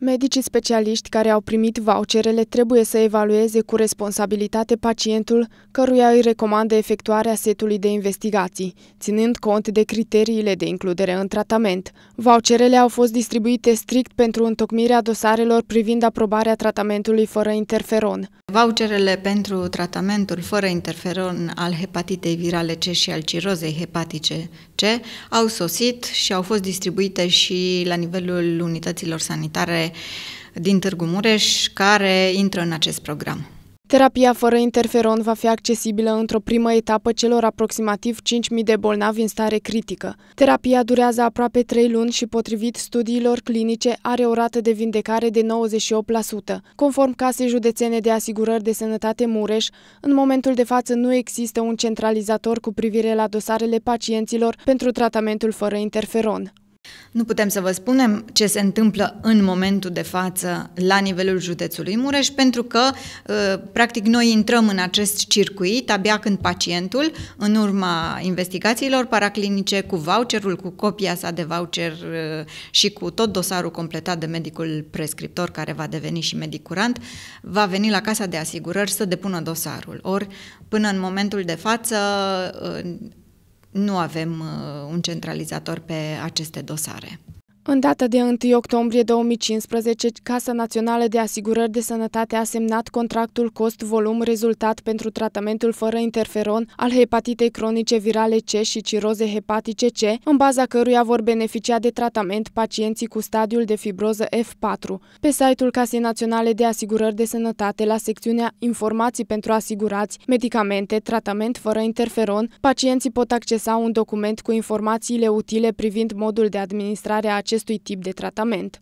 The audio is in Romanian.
Medicii specialiști care au primit voucherele trebuie să evalueze cu responsabilitate pacientul căruia îi recomandă efectuarea setului de investigații, ținând cont de criteriile de includere în tratament. Voucherele au fost distribuite strict pentru întocmirea dosarelor privind aprobarea tratamentului fără interferon. Voucherele pentru tratamentul fără interferon al hepatitei virale C și al cirozei hepatice C au sosit și au fost distribuite și la nivelul unităților sanitare din Târgu Mureș care intră în acest program. Terapia fără interferon va fi accesibilă într-o primă etapă celor aproximativ 5.000 de bolnavi în stare critică. Terapia durează aproape 3 luni și potrivit studiilor clinice are o rată de vindecare de 98%. Conform Casei Județene de Asigurări de Sănătate Mureș, în momentul de față nu există un centralizator cu privire la dosarele pacienților pentru tratamentul fără interferon. Nu putem să vă spunem ce se întâmplă în momentul de față la nivelul județului Mureș, pentru că, uh, practic, noi intrăm în acest circuit abia când pacientul, în urma investigațiilor paraclinice, cu voucherul, cu copia sa de voucher uh, și cu tot dosarul completat de medicul prescriptor, care va deveni și medic curant, va veni la casa de asigurări să depună dosarul. Ori, până în momentul de față, uh, nu avem uh, un centralizator pe aceste dosare. În data de 1 octombrie 2015, Casa Națională de Asigurări de Sănătate a semnat contractul cost-volum rezultat pentru tratamentul fără interferon al hepatitei cronice virale C și ciroze hepatice C, în baza căruia vor beneficia de tratament pacienții cu stadiul de fibroză F4. Pe site-ul Casei Naționale de Asigurări de Sănătate, la secțiunea Informații pentru asigurați, medicamente, tratament fără interferon, pacienții pot accesa un document cu informațiile utile privind modul de administrare a acestui acestui tip de tratament.